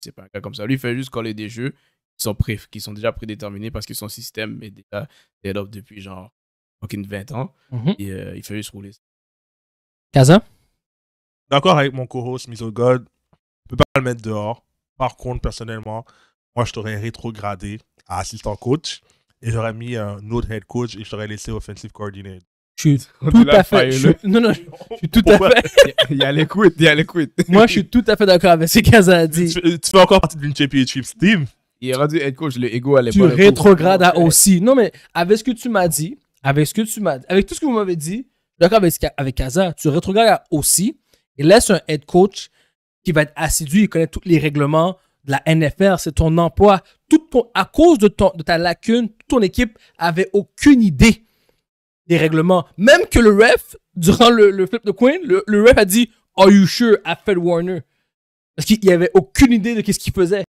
C'est pas un cas comme ça. Lui, il fait juste coller des jeux qui sont, pré qui sont déjà prédéterminés parce que son système est déjà dead depuis genre aucune 20 ans. Mhm. Et euh, il fait juste rouler ça. Kaza D'accord avec mon co-host, Misogod. Je peux pas le mettre dehors. Par contre, personnellement, moi, je t'aurais rétrogradé à assistant coach et j'aurais mis un autre head coach et je t'aurais laissé offensive coordinator. Je suis tout à fait. non, non, je, suis tout à fait. il y a l'écoute, il y a l'écoute. Moi, je suis tout à fait d'accord avec ce qu'elle a dit. Tu, fais encore partie d'une championship Steam. Il est rendu head coach, le ego à l'époque. Tu rétrogrades à aussi. Non, mais avec ce que tu m'as dit, avec ce que tu m'as avec tout ce que vous m'avez dit, d'accord avec, avec Kaza, tu rétrogrades à aussi et laisse un head coach qui va être assidu, il connaît tous les règlements de la NFR, c'est ton emploi. Tout à cause de, ton, de ta lacune, ton équipe avait aucune idée des règlements. Même que le ref, durant le, flip de Queen le, ref a dit Are you sure I fed Warner Parce qu'il avait aucune idée de ce qu'il faisait.